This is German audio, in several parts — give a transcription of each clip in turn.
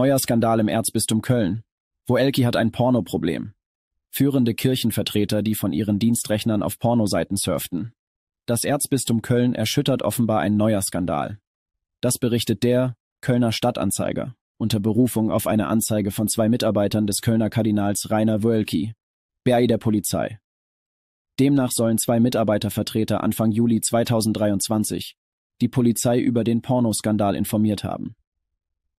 Neuer Skandal im Erzbistum Köln. Woelki hat ein Pornoproblem. Führende Kirchenvertreter, die von ihren Dienstrechnern auf Pornoseiten surften. Das Erzbistum Köln erschüttert offenbar ein neuer Skandal. Das berichtet der Kölner Stadtanzeiger unter Berufung auf eine Anzeige von zwei Mitarbeitern des Kölner Kardinals Rainer Woelki, bei der Polizei. Demnach sollen zwei Mitarbeitervertreter Anfang Juli 2023 die Polizei über den Pornoskandal informiert haben.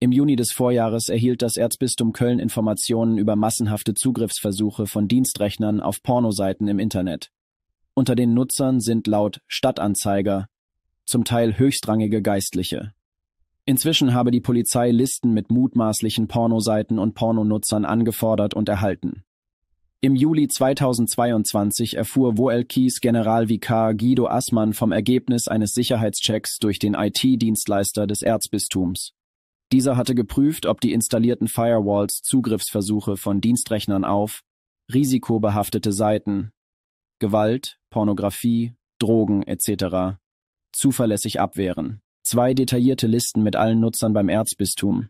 Im Juni des Vorjahres erhielt das Erzbistum Köln Informationen über massenhafte Zugriffsversuche von Dienstrechnern auf Pornoseiten im Internet. Unter den Nutzern sind laut Stadtanzeiger zum Teil höchstrangige Geistliche. Inzwischen habe die Polizei Listen mit mutmaßlichen Pornoseiten und Pornonutzern angefordert und erhalten. Im Juli 2022 erfuhr Woelkis Generalvikar Guido Assmann vom Ergebnis eines Sicherheitschecks durch den IT-Dienstleister des Erzbistums. Dieser hatte geprüft, ob die installierten Firewalls Zugriffsversuche von Dienstrechnern auf risikobehaftete Seiten, Gewalt, Pornografie, Drogen etc. zuverlässig abwehren. Zwei detaillierte Listen mit allen Nutzern beim Erzbistum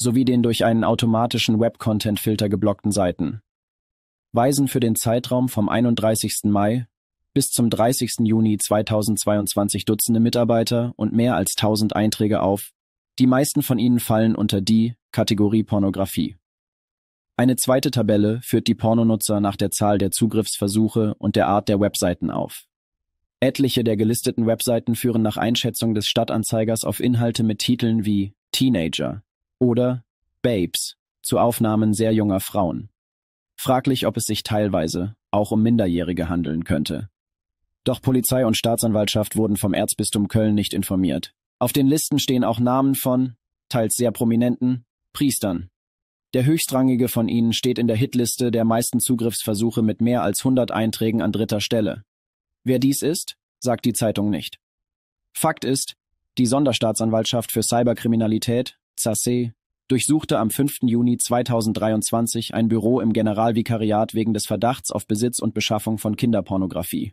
sowie den durch einen automatischen Web-Content-Filter geblockten Seiten. Weisen für den Zeitraum vom 31. Mai bis zum 30. Juni 2022 Dutzende Mitarbeiter und mehr als 1000 Einträge auf die meisten von ihnen fallen unter die Kategorie Pornografie. Eine zweite Tabelle führt die Pornonutzer nach der Zahl der Zugriffsversuche und der Art der Webseiten auf. Etliche der gelisteten Webseiten führen nach Einschätzung des Stadtanzeigers auf Inhalte mit Titeln wie Teenager oder Babes zu Aufnahmen sehr junger Frauen. Fraglich, ob es sich teilweise auch um Minderjährige handeln könnte. Doch Polizei und Staatsanwaltschaft wurden vom Erzbistum Köln nicht informiert. Auf den Listen stehen auch Namen von, teils sehr prominenten, Priestern. Der höchstrangige von ihnen steht in der Hitliste der meisten Zugriffsversuche mit mehr als 100 Einträgen an dritter Stelle. Wer dies ist, sagt die Zeitung nicht. Fakt ist, die Sonderstaatsanwaltschaft für Cyberkriminalität, ZASE, durchsuchte am 5. Juni 2023 ein Büro im Generalvikariat wegen des Verdachts auf Besitz und Beschaffung von Kinderpornografie.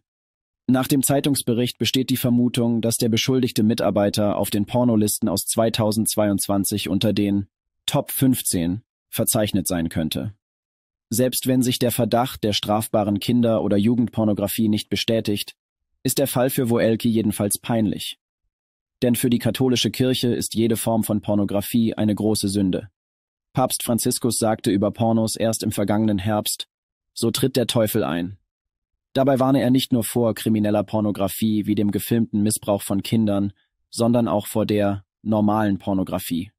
Nach dem Zeitungsbericht besteht die Vermutung, dass der beschuldigte Mitarbeiter auf den Pornolisten aus 2022 unter den Top 15 verzeichnet sein könnte. Selbst wenn sich der Verdacht der strafbaren Kinder- oder Jugendpornografie nicht bestätigt, ist der Fall für Woelki jedenfalls peinlich. Denn für die katholische Kirche ist jede Form von Pornografie eine große Sünde. Papst Franziskus sagte über Pornos erst im vergangenen Herbst, so tritt der Teufel ein, Dabei warne er nicht nur vor krimineller Pornografie wie dem gefilmten Missbrauch von Kindern, sondern auch vor der „ normalen “Pornografie